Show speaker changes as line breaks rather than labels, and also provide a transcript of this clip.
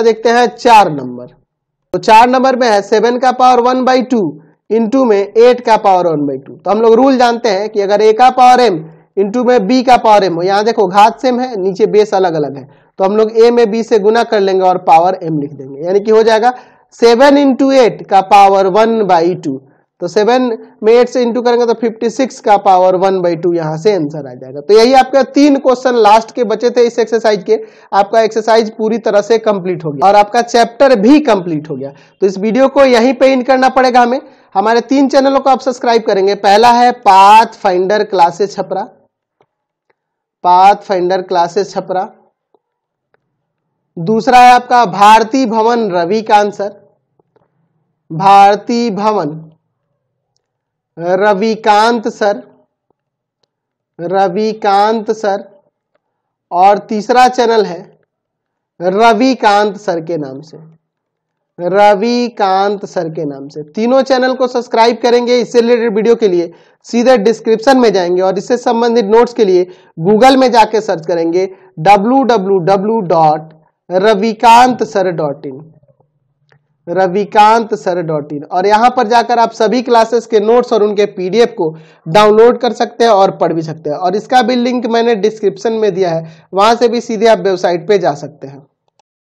देखते हैं चार नंबर तो चार नंबर में है सेवन का power one by two into में एट का पावर वन बाई टू तो हम लोग रूल जानते हैं कि अगर ए का पावर एम इंटू में बी का पावर एम हो यहाँ देखो घात सेम है नीचे बेस अलग अलग है तो हम लोग ए में बी से गुना कर लेंगे और पावर एम लिख देंगे यानी कि हो जाएगा सेवन इंटू एट का पावर वन बाई टू तो सेवन में एट से इंटू करेंगे तो फिफ्टी सिक्स का पावर वन बाई टू यहाँ से आंसर आ जाएगा तो यही आपका तीन क्वेश्चन लास्ट के बचे थे इस एक्सरसाइज के आपका एक्सरसाइज पूरी तरह से कंप्लीट हो गया और आपका चैप्टर भी कंप्लीट हो गया तो इस वीडियो को यहीं पे इन करना पड़ेगा हमें हमारे तीन चैनलों को आप सब्सक्राइब करेंगे पहला है Pathfinder classes Chhapra Pathfinder classes Chhapra दूसरा है आपका भारती भवन रवि का आंसर भारती भवन रविकांत सर रविकांत सर और तीसरा चैनल है रविकांत सर के नाम से रविकांत सर के नाम से तीनों चैनल को सब्सक्राइब करेंगे इससे रिलेटेड वीडियो के लिए सीधे डिस्क्रिप्शन में जाएंगे और इससे संबंधित नोट्स के लिए गूगल में जाके सर्च करेंगे W W W dot Ravikant sir dot in Ravikant sir dot in और यहाँ पर जाकर आप सभी क्लासेस के नोट्स और उनके पीडीएफ को डाउनलोड कर सकते हैं और पढ़ भी सकते हैं और इसका भी लिंक मैंने डिस्क्रिप्शन में दिया है वहाँ से भी सीधे आप वेबसाइट पे जा सकते हैं